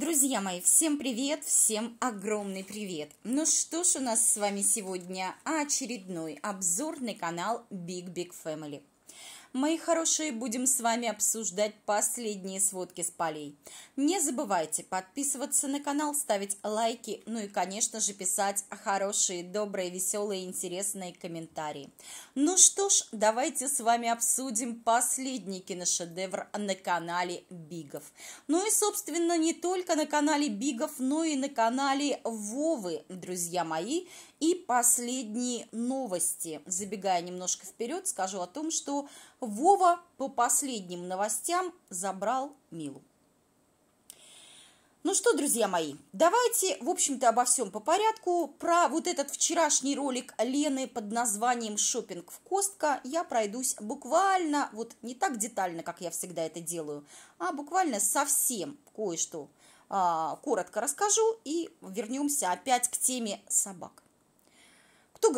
Друзья мои, всем привет, всем огромный привет! Ну что ж, у нас с вами сегодня очередной обзорный канал Big Big Family – мои хорошие, будем с вами обсуждать последние сводки с полей. Не забывайте подписываться на канал, ставить лайки, ну и, конечно же, писать хорошие, добрые, веселые, интересные комментарии. Ну что ж, давайте с вами обсудим последний киношедевр на канале Бигов. Ну и, собственно, не только на канале Бигов, но и на канале Вовы, друзья мои, и последние новости. Забегая немножко вперед, скажу о том, что Вова по последним новостям забрал Милу. Ну что, друзья мои, давайте, в общем-то, обо всем по порядку. Про вот этот вчерашний ролик Лены под названием «Шопинг в Костка» я пройдусь буквально, вот не так детально, как я всегда это делаю, а буквально совсем кое-что а, коротко расскажу и вернемся опять к теме собак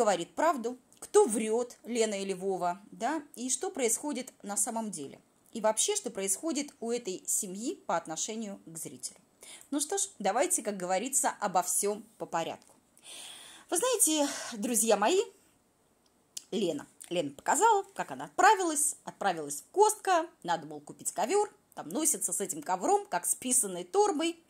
говорит правду, кто врет, Лена или Вова, да, и что происходит на самом деле. И вообще, что происходит у этой семьи по отношению к зрителю. Ну что ж, давайте, как говорится, обо всем по порядку. Вы знаете, друзья мои, Лена. Лена показала, как она отправилась. Отправилась в Костка, надо было купить ковер. Там носится с этим ковром, как с писаной торбой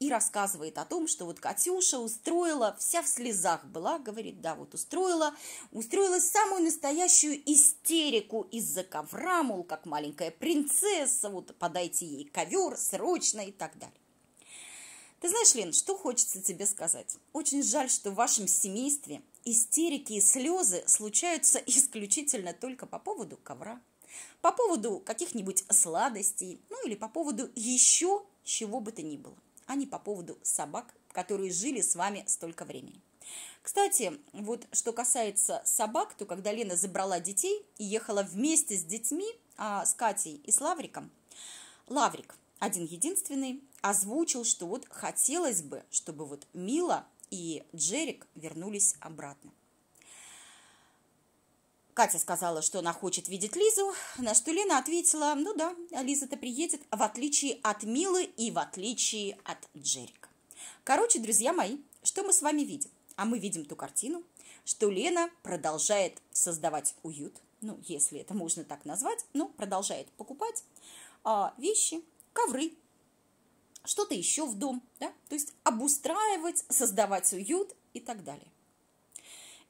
и рассказывает о том, что вот Катюша устроила, вся в слезах была, говорит, да, вот устроила, устроила самую настоящую истерику из-за ковра, мол, как маленькая принцесса, вот подайте ей ковер срочно и так далее. Ты знаешь, Лен, что хочется тебе сказать? Очень жаль, что в вашем семействе истерики и слезы случаются исключительно только по поводу ковра, по поводу каких-нибудь сладостей, ну или по поводу еще чего бы то ни было а не по поводу собак, которые жили с вами столько времени. Кстати, вот что касается собак, то когда Лена забрала детей и ехала вместе с детьми, а, с Катей и с Лавриком, Лаврик, один-единственный, озвучил, что вот хотелось бы, чтобы вот Мила и Джерик вернулись обратно. Катя сказала, что она хочет видеть Лизу, на что Лена ответила, ну да, Лиза-то приедет, в отличие от Милы и в отличие от Джерика. Короче, друзья мои, что мы с вами видим? А мы видим ту картину, что Лена продолжает создавать уют, ну, если это можно так назвать, ну, продолжает покупать а, вещи, ковры, что-то еще в дом, да, то есть обустраивать, создавать уют и так далее.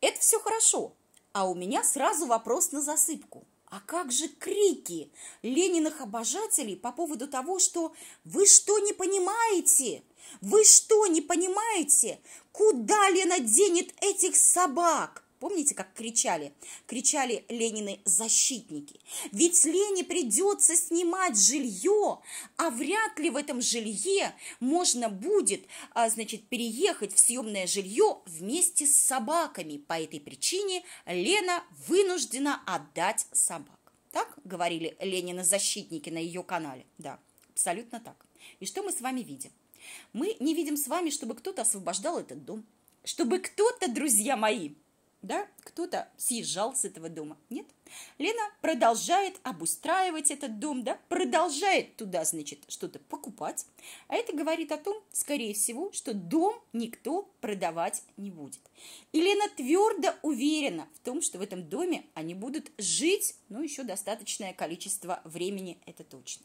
Это все хорошо, а у меня сразу вопрос на засыпку. А как же крики Лениных обожателей по поводу того, что «Вы что не понимаете? Вы что не понимаете? Куда Лена денет этих собак? Помните, как кричали? Кричали Ленины защитники. Ведь Лене придется снимать жилье, а вряд ли в этом жилье можно будет, а, значит, переехать в съемное жилье вместе с собаками. По этой причине Лена вынуждена отдать собак. Так говорили Ленина защитники на ее канале. Да, абсолютно так. И что мы с вами видим? Мы не видим с вами, чтобы кто-то освобождал этот дом. Чтобы кто-то, друзья мои, да, кто-то съезжал с этого дома, нет? Лена продолжает обустраивать этот дом, да, продолжает туда, значит, что-то покупать. А это говорит о том, скорее всего, что дом никто продавать не будет. И Лена твердо уверена в том, что в этом доме они будут жить, ну, еще достаточное количество времени, это точно.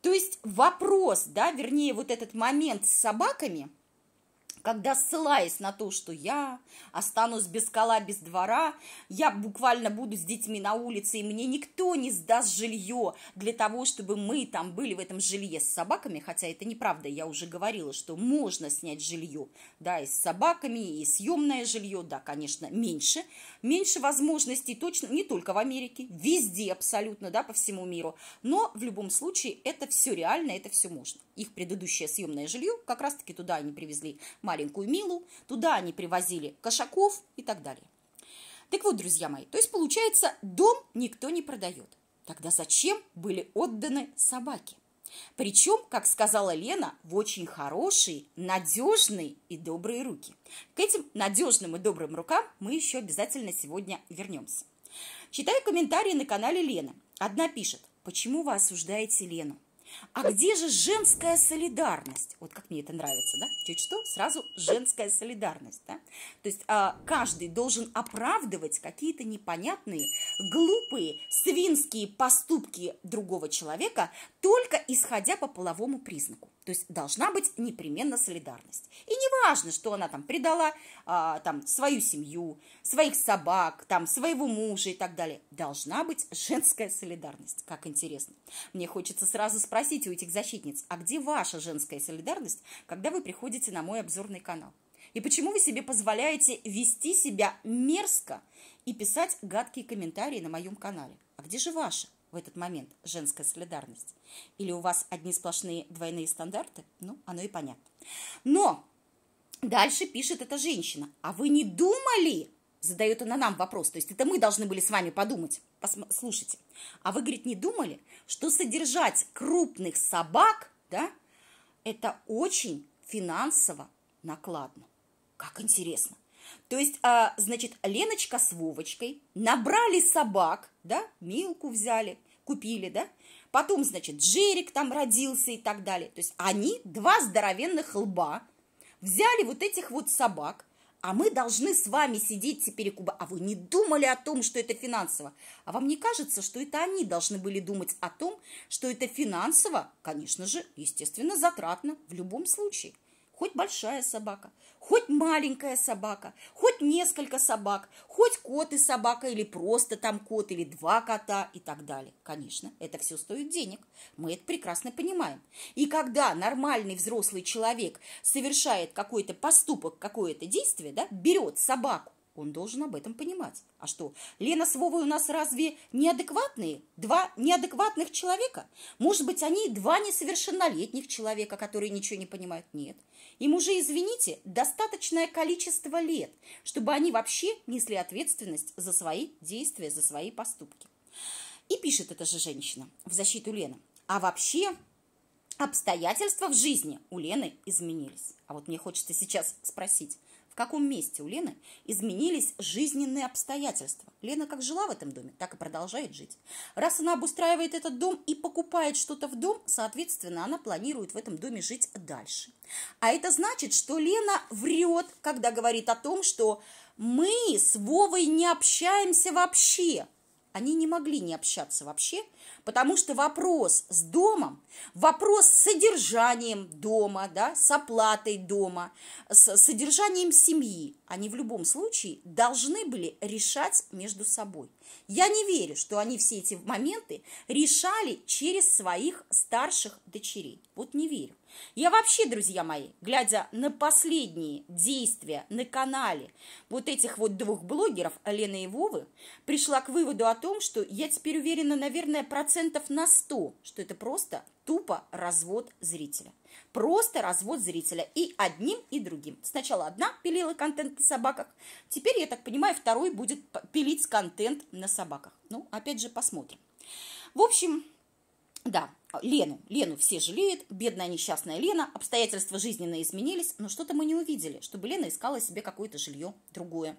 То есть вопрос, да, вернее, вот этот момент с собаками – когда ссылаясь на то, что я останусь без скала, без двора, я буквально буду с детьми на улице, и мне никто не сдаст жилье для того, чтобы мы там были в этом жилье с собаками, хотя это неправда, я уже говорила, что можно снять жилье, да, и с собаками, и съемное жилье, да, конечно, меньше, меньше возможностей точно, не только в Америке, везде абсолютно, да, по всему миру, но в любом случае это все реально, это все можно. Их предыдущее съемное жилье, как раз-таки туда они привезли маленькую Милу, туда они привозили кошаков и так далее. Так вот, друзья мои, то есть получается, дом никто не продает. Тогда зачем были отданы собаки? Причем, как сказала Лена, в очень хорошие, надежные и добрые руки. К этим надежным и добрым рукам мы еще обязательно сегодня вернемся. Читаю комментарии на канале Лены. Одна пишет, почему вы осуждаете Лену? А где же женская солидарность? Вот как мне это нравится, да? Чуть что, сразу женская солидарность, да? То есть а, каждый должен оправдывать какие-то непонятные, глупые, свинские поступки другого человека, только исходя по половому признаку. То есть должна быть непременно солидарность. И не важно, что она там предала а, там, свою семью, своих собак, там, своего мужа и так далее. Должна быть женская солидарность. Как интересно. Мне хочется сразу спросить у этих защитниц, а где ваша женская солидарность, когда вы приходите на мой обзорный канал? И почему вы себе позволяете вести себя мерзко и писать гадкие комментарии на моем канале? А где же ваша? в этот момент женская солидарность? Или у вас одни сплошные двойные стандарты? Ну, оно и понятно. Но дальше пишет эта женщина. А вы не думали, задает она нам вопрос. То есть это мы должны были с вами подумать. Слушайте. А вы, говорит, не думали, что содержать крупных собак, да, это очень финансово накладно. Как интересно. То есть, а, значит, Леночка с Вовочкой набрали собак, да, Милку взяли, купили, да, потом, значит, Джерик там родился и так далее. То есть они, два здоровенных лба, взяли вот этих вот собак, а мы должны с вами сидеть теперь куба. А вы не думали о том, что это финансово? А вам не кажется, что это они должны были думать о том, что это финансово, конечно же, естественно, затратно в любом случае? хоть большая собака, хоть маленькая собака, хоть несколько собак, хоть кот и собака, или просто там кот, или два кота и так далее. Конечно, это все стоит денег, мы это прекрасно понимаем. И когда нормальный взрослый человек совершает какой-то поступок, какое-то действие, да, берет собаку, он должен об этом понимать. А что, Лена с Вовой у нас разве неадекватные? Два неадекватных человека? Может быть, они два несовершеннолетних человека, которые ничего не понимают? Нет. Им уже, извините, достаточное количество лет, чтобы они вообще несли ответственность за свои действия, за свои поступки. И пишет эта же женщина в защиту Лены. А вообще обстоятельства в жизни у Лены изменились. А вот мне хочется сейчас спросить, каком месте у Лены изменились жизненные обстоятельства. Лена как жила в этом доме, так и продолжает жить. Раз она обустраивает этот дом и покупает что-то в дом, соответственно, она планирует в этом доме жить дальше. А это значит, что Лена врет, когда говорит о том, что мы с Вовой не общаемся вообще – они не могли не общаться вообще, потому что вопрос с домом, вопрос с содержанием дома, да, с оплатой дома, с содержанием семьи, они в любом случае должны были решать между собой. Я не верю, что они все эти моменты решали через своих старших дочерей. Вот не верю. Я вообще, друзья мои, глядя на последние действия на канале вот этих вот двух блогеров, Лены и Вовы, пришла к выводу о том, что я теперь уверена, наверное, процентов на 100, что это просто тупо развод зрителя. Просто развод зрителя и одним, и другим. Сначала одна пилила контент на собаках, теперь, я так понимаю, второй будет пилить контент на собаках. Ну, опять же, посмотрим. В общем, да, а, Лену. Лену все жалеют, бедная несчастная Лена, обстоятельства жизненные изменились, но что-то мы не увидели, чтобы Лена искала себе какое-то жилье другое,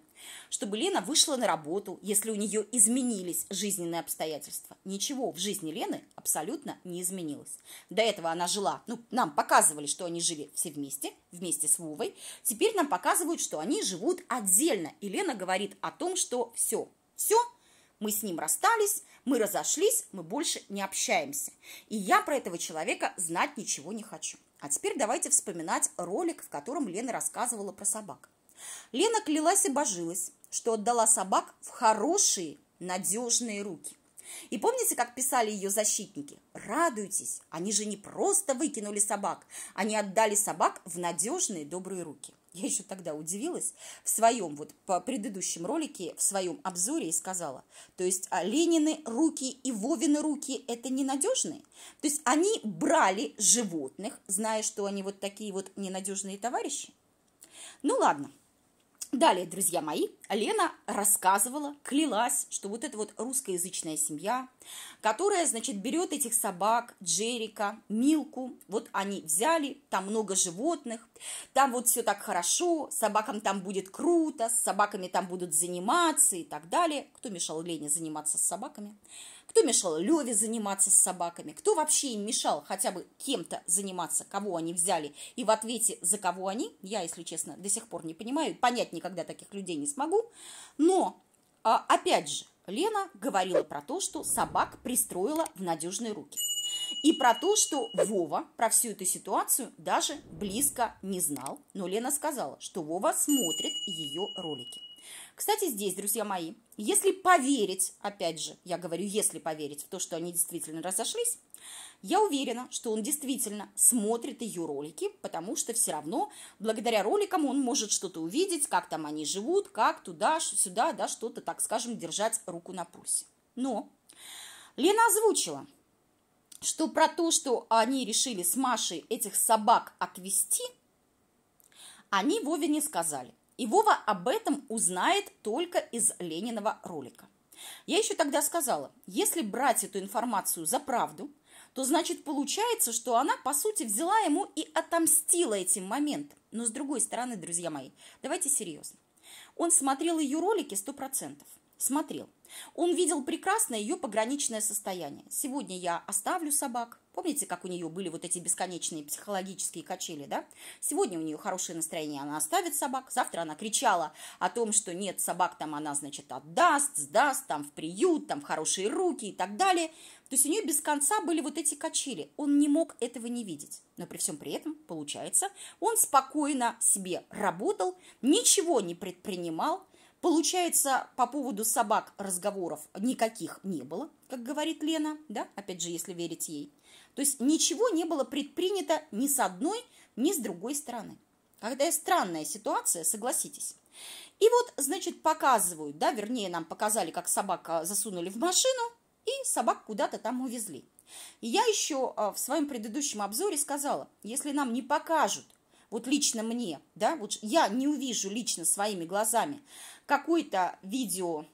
чтобы Лена вышла на работу, если у нее изменились жизненные обстоятельства. Ничего в жизни Лены абсолютно не изменилось. До этого она жила, ну, нам показывали, что они жили все вместе, вместе с Вовой, теперь нам показывают, что они живут отдельно, и Лена говорит о том, что все, все, мы с ним расстались, мы разошлись, мы больше не общаемся. И я про этого человека знать ничего не хочу. А теперь давайте вспоминать ролик, в котором Лена рассказывала про собак. Лена клялась и божилась, что отдала собак в хорошие, надежные руки. И помните, как писали ее защитники? Радуйтесь, они же не просто выкинули собак, они отдали собак в надежные, добрые руки я еще тогда удивилась, в своем вот по предыдущем ролике, в своем обзоре и сказала, то есть а, Ленины руки и Вовины руки – это ненадежные. То есть они брали животных, зная, что они вот такие вот ненадежные товарищи. Ну ладно, Далее, друзья мои, Лена рассказывала, клялась, что вот эта вот русскоязычная семья, которая, значит, берет этих собак, Джерика, Милку, вот они взяли, там много животных, там вот все так хорошо, собакам там будет круто, с собаками там будут заниматься и так далее. Кто мешал Лене заниматься с собаками? Кто мешал Леве заниматься с собаками? Кто вообще им мешал хотя бы кем-то заниматься? Кого они взяли? И в ответе за кого они? Я, если честно, до сих пор не понимаю. Понять никогда таких людей не смогу. Но, а, опять же, Лена говорила про то, что собак пристроила в надежные руки. И про то, что Вова про всю эту ситуацию даже близко не знал. Но Лена сказала, что Вова смотрит ее ролики. Кстати, здесь, друзья мои, если поверить, опять же, я говорю, если поверить в то, что они действительно разошлись, я уверена, что он действительно смотрит ее ролики, потому что все равно благодаря роликам он может что-то увидеть, как там они живут, как туда-сюда, да, что-то, так скажем, держать руку на пульсе. Но Лена озвучила, что про то, что они решили с Машей этих собак отвезти, они Вове не сказали. И Вова об этом узнает только из Лениного ролика. Я еще тогда сказала, если брать эту информацию за правду, то значит получается, что она, по сути, взяла ему и отомстила этим моментом. Но с другой стороны, друзья мои, давайте серьезно. Он смотрел ее ролики 100%. Смотрел. Он видел прекрасное ее пограничное состояние. Сегодня я оставлю собак, Помните, как у нее были вот эти бесконечные психологические качели, да? Сегодня у нее хорошее настроение, она оставит собак. Завтра она кричала о том, что нет, собак там она, значит, отдаст, сдаст, там в приют, там в хорошие руки и так далее. То есть у нее без конца были вот эти качели. Он не мог этого не видеть. Но при всем при этом, получается, он спокойно себе работал, ничего не предпринимал, Получается, по поводу собак разговоров никаких не было, как говорит Лена, да, опять же, если верить ей. То есть ничего не было предпринято ни с одной, ни с другой стороны. Когда странная ситуация, согласитесь. И вот, значит, показывают, да, вернее, нам показали, как собака засунули в машину, и собак куда-то там увезли. И я еще а, в своем предыдущем обзоре сказала, если нам не покажут, вот лично мне, да, вот я не увижу лично своими глазами какое-то видео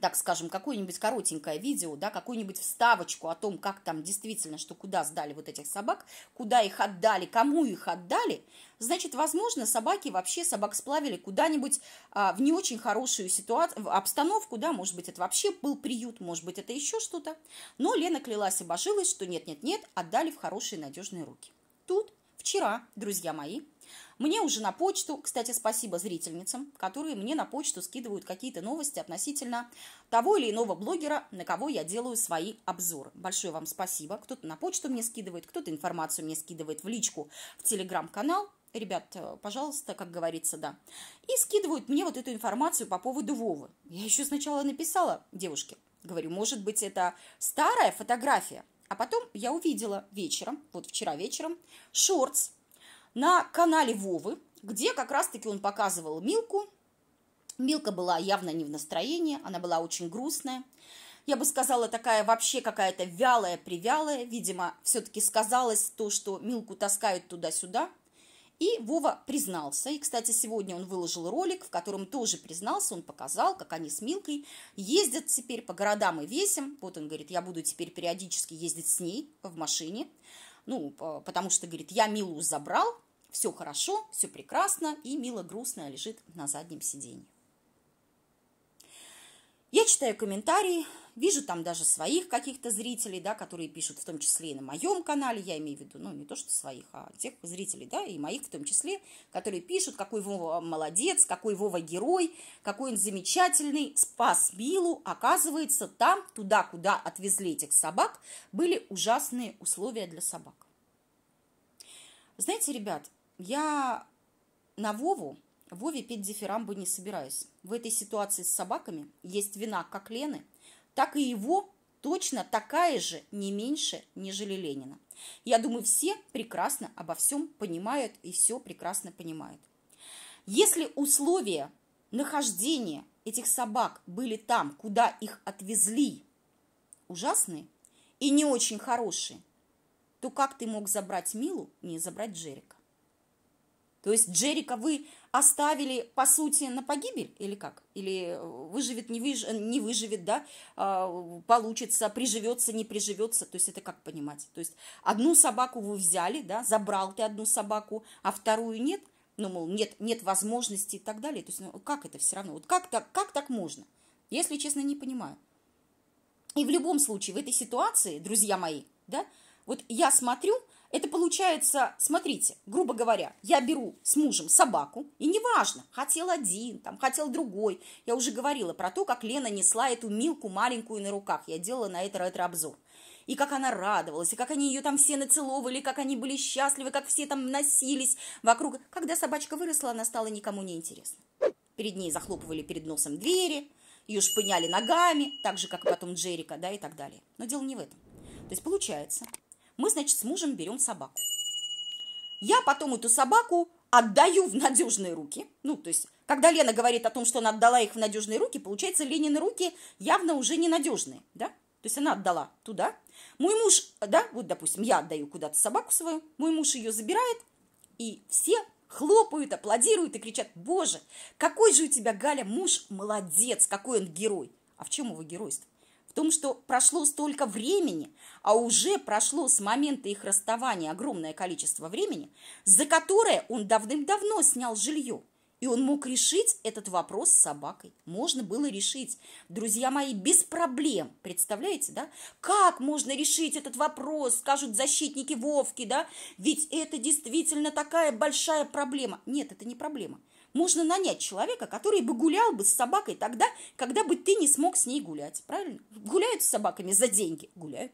так скажем, какое-нибудь коротенькое видео, да, какую-нибудь вставочку о том, как там действительно, что куда сдали вот этих собак, куда их отдали, кому их отдали, значит, возможно, собаки вообще, собак сплавили куда-нибудь а, в не очень хорошую ситуацию, обстановку, да, может быть, это вообще был приют, может быть, это еще что-то, но Лена клялась и божилась, что нет-нет-нет, отдали в хорошие надежные руки. Тут вчера, друзья мои, мне уже на почту, кстати, спасибо зрительницам, которые мне на почту скидывают какие-то новости относительно того или иного блогера, на кого я делаю свои обзоры. Большое вам спасибо. Кто-то на почту мне скидывает, кто-то информацию мне скидывает в личку, в телеграм-канал. Ребят, э, пожалуйста, как говорится, да. И скидывают мне вот эту информацию по поводу Вовы. Я еще сначала написала девушке, говорю, может быть, это старая фотография. А потом я увидела вечером, вот вчера вечером, шортс на канале Вовы, где как раз-таки он показывал Милку. Милка была явно не в настроении, она была очень грустная. Я бы сказала, такая вообще какая-то вялая-привялая. Видимо, все-таки сказалось то, что Милку таскают туда-сюда. И Вова признался. И, кстати, сегодня он выложил ролик, в котором тоже признался. Он показал, как они с Милкой ездят теперь по городам и весим. Вот он говорит, я буду теперь периодически ездить с ней в машине ну, потому что, говорит, я Милу забрал, все хорошо, все прекрасно, и Мила грустная лежит на заднем сиденье. Я читаю комментарии, вижу там даже своих каких-то зрителей, да, которые пишут, в том числе и на моем канале, я имею в виду, ну, не то, что своих, а тех зрителей, да, и моих в том числе, которые пишут, какой Вова молодец, какой Вова герой, какой он замечательный, спас Милу, оказывается, там, туда, куда отвезли этих собак, были ужасные условия для собак. Знаете, ребят, я на Вову Вове петь дифирамбы не собираюсь. В этой ситуации с собаками есть вина как Лены, так и его точно такая же, не меньше, нежели Ленина. Я думаю, все прекрасно обо всем понимают и все прекрасно понимают. Если условия нахождения этих собак были там, куда их отвезли, ужасные и не очень хорошие, то как ты мог забрать Милу, не забрать Джерри? То есть Джерика вы оставили, по сути, на погибель или как? Или выживет, не, выж... не выживет, да, а, получится, приживется, не приживется, то есть это как понимать? То есть одну собаку вы взяли, да, забрал ты одну собаку, а вторую нет, ну, мол, нет, нет возможности и так далее. То есть ну, как это все равно? Вот как так, как так можно? Если честно, не понимаю. И в любом случае, в этой ситуации, друзья мои, да, вот я смотрю – это получается, смотрите, грубо говоря, я беру с мужем собаку, и неважно, хотел один, там, хотел другой. Я уже говорила про то, как Лена несла эту Милку маленькую на руках. Я делала на это ретро-обзор. И как она радовалась, и как они ее там все нацеловали, как они были счастливы, как все там носились вокруг. Когда собачка выросла, она стала никому не интересна. Перед ней захлопывали перед носом двери, ее шпыняли ногами, так же, как потом Джерика, да, и так далее. Но дело не в этом. То есть получается, мы, значит, с мужем берем собаку. Я потом эту собаку отдаю в надежные руки. Ну, то есть, когда Лена говорит о том, что она отдала их в надежные руки, получается, Ленины руки явно уже ненадежные, да? То есть она отдала туда. Мой муж, да, вот, допустим, я отдаю куда-то собаку свою, мой муж ее забирает, и все хлопают, аплодируют и кричат, боже, какой же у тебя, Галя, муж молодец, какой он герой. А в чем его геройство? в том, что прошло столько времени, а уже прошло с момента их расставания огромное количество времени, за которое он давным-давно снял жилье. И он мог решить этот вопрос с собакой. Можно было решить, друзья мои, без проблем. Представляете, да? Как можно решить этот вопрос, скажут защитники Вовки, да? Ведь это действительно такая большая проблема. Нет, это не проблема. Можно нанять человека, который бы гулял бы с собакой тогда, когда бы ты не смог с ней гулять, правильно? Гуляют с собаками за деньги, гуляют.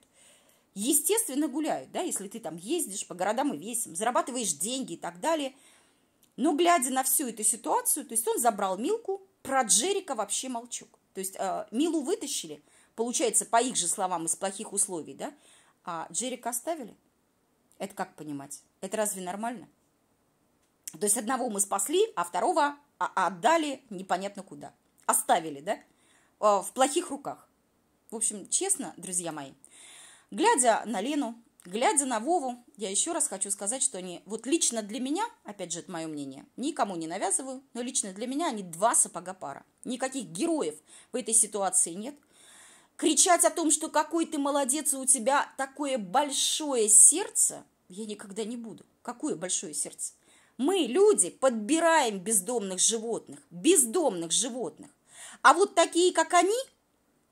Естественно, гуляют, да, если ты там ездишь по городам и весим, зарабатываешь деньги и так далее. Но глядя на всю эту ситуацию, то есть он забрал Милку, про Джерика вообще молчу. То есть э, Милу вытащили, получается, по их же словам, из плохих условий, да, а Джерика оставили. Это как понимать? Это разве нормально? То есть одного мы спасли, а второго а, а отдали непонятно куда. Оставили, да? А, в плохих руках. В общем, честно, друзья мои, глядя на Лену, глядя на Вову, я еще раз хочу сказать, что они, вот лично для меня, опять же, это мое мнение, никому не навязываю, но лично для меня они два сапога пара. Никаких героев в этой ситуации нет. Кричать о том, что какой ты молодец, у тебя такое большое сердце, я никогда не буду. Какое большое сердце? Мы, люди, подбираем бездомных животных, бездомных животных. А вот такие, как они,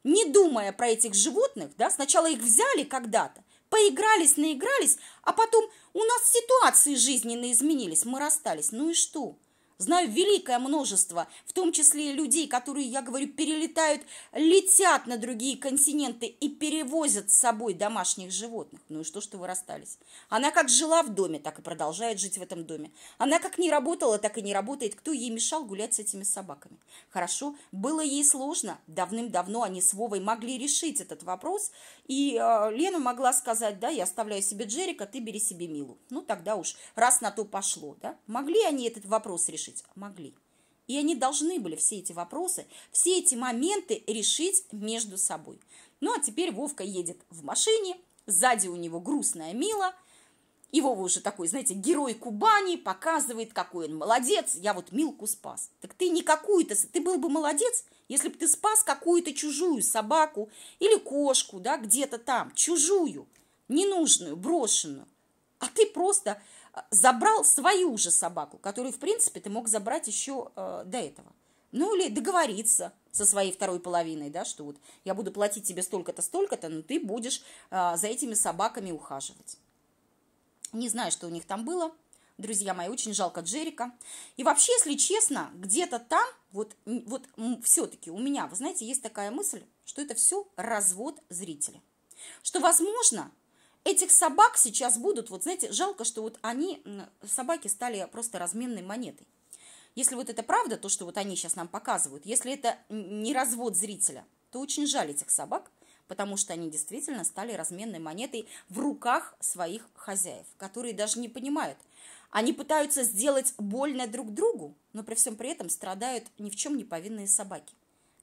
не думая про этих животных, да, сначала их взяли когда-то, поигрались, наигрались, а потом у нас ситуации жизненные изменились, мы расстались. Ну и что? Знаю великое множество, в том числе людей, которые, я говорю, перелетают, летят на другие континенты и перевозят с собой домашних животных. Ну и что, что вы расстались? Она как жила в доме, так и продолжает жить в этом доме. Она как не работала, так и не работает. Кто ей мешал гулять с этими собаками? Хорошо, было ей сложно. Давным-давно они с Вовой могли решить этот вопрос и э, Лена могла сказать, да, я оставляю себе Джерика, ты бери себе Милу. Ну, тогда уж раз на то пошло, да. Могли они этот вопрос решить? Могли. И они должны были все эти вопросы, все эти моменты решить между собой. Ну, а теперь Вовка едет в машине, сзади у него грустная Мила, и Вова уже такой, знаете, герой Кубани, показывает, какой он молодец, я вот Милку спас. Так ты не какую-то, ты был бы молодец, если бы ты спас какую-то чужую собаку или кошку, да, где-то там, чужую, ненужную, брошенную, а ты просто а, забрал свою же собаку, которую, в принципе, ты мог забрать еще э, до этого. Ну или договориться со своей второй половиной, да, что вот я буду платить тебе столько-то, столько-то, но ты будешь э, за этими собаками ухаживать. Не знаю, что у них там было, друзья мои, очень жалко Джерика. И вообще, если честно, где-то там, вот, вот все-таки у меня, вы знаете, есть такая мысль, что это все развод зрителя. Что, возможно, этих собак сейчас будут, вот знаете, жалко, что вот они, собаки стали просто разменной монетой. Если вот это правда, то, что вот они сейчас нам показывают, если это не развод зрителя, то очень жаль этих собак, потому что они действительно стали разменной монетой в руках своих хозяев, которые даже не понимают, они пытаются сделать больно друг другу, но при всем при этом страдают ни в чем не повинные собаки,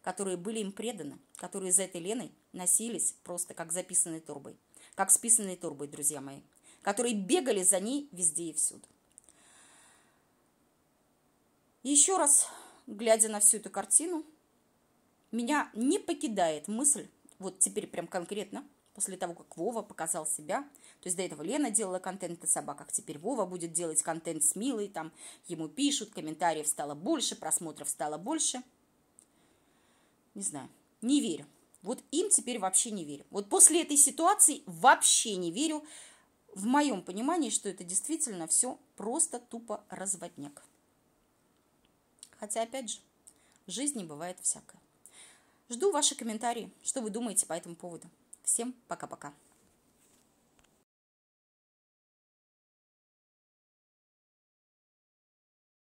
которые были им преданы, которые за этой Леной носились просто как записанной турбой, как списанной турбой, друзья мои, которые бегали за ней везде и всюду. еще раз, глядя на всю эту картину, меня не покидает мысль вот теперь прям конкретно, после того, как Вова показал себя, то есть до этого Лена делала контент о собаках, а теперь Вова будет делать контент с Милой, там ему пишут, комментариев стало больше, просмотров стало больше. Не знаю, не верю. Вот им теперь вообще не верю. Вот после этой ситуации вообще не верю в моем понимании, что это действительно все просто тупо разводняк. Хотя, опять же, жизнь не бывает всякое. Жду ваши комментарии, что вы думаете по этому поводу. Всем пока-пока.